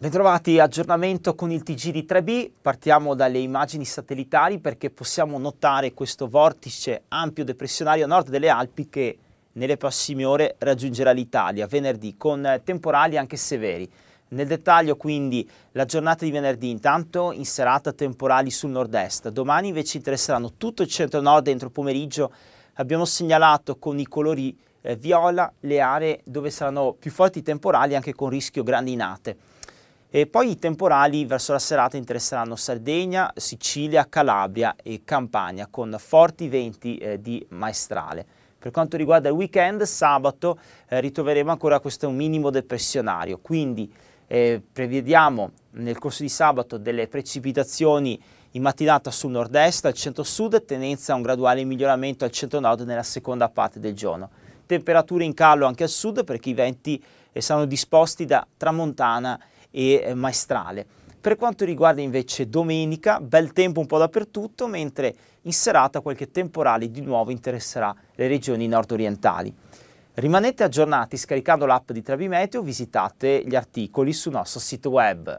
Bentrovati, aggiornamento con il TG di 3B. Partiamo dalle immagini satellitari perché possiamo notare questo vortice ampio depressionario a nord delle Alpi che nelle prossime ore raggiungerà l'Italia venerdì con temporali anche severi. Nel dettaglio quindi la giornata di venerdì intanto in serata temporali sul nord-est, domani invece interesseranno tutto il centro-nord entro pomeriggio, abbiamo segnalato con i colori eh, viola le aree dove saranno più forti temporali anche con rischio grandinate. E poi i temporali verso la serata interesseranno Sardegna, Sicilia, Calabria e Campania con forti venti eh, di maestrale. Per quanto riguarda il weekend, sabato eh, ritroveremo ancora questo minimo depressionario, quindi eh, prevediamo nel corso di sabato delle precipitazioni in mattinata sul nord-est, al centro-sud e tendenza a un graduale miglioramento al centro-nord nella seconda parte del giorno. Temperature in calo anche al sud perché i venti eh, saranno disposti da tramontana e e eh, maestrale. Per quanto riguarda invece domenica, bel tempo un po' dappertutto, mentre in serata qualche temporale di nuovo interesserà le regioni nord-orientali. Rimanete aggiornati scaricando l'app di Trebimeteo, visitate gli articoli sul nostro sito web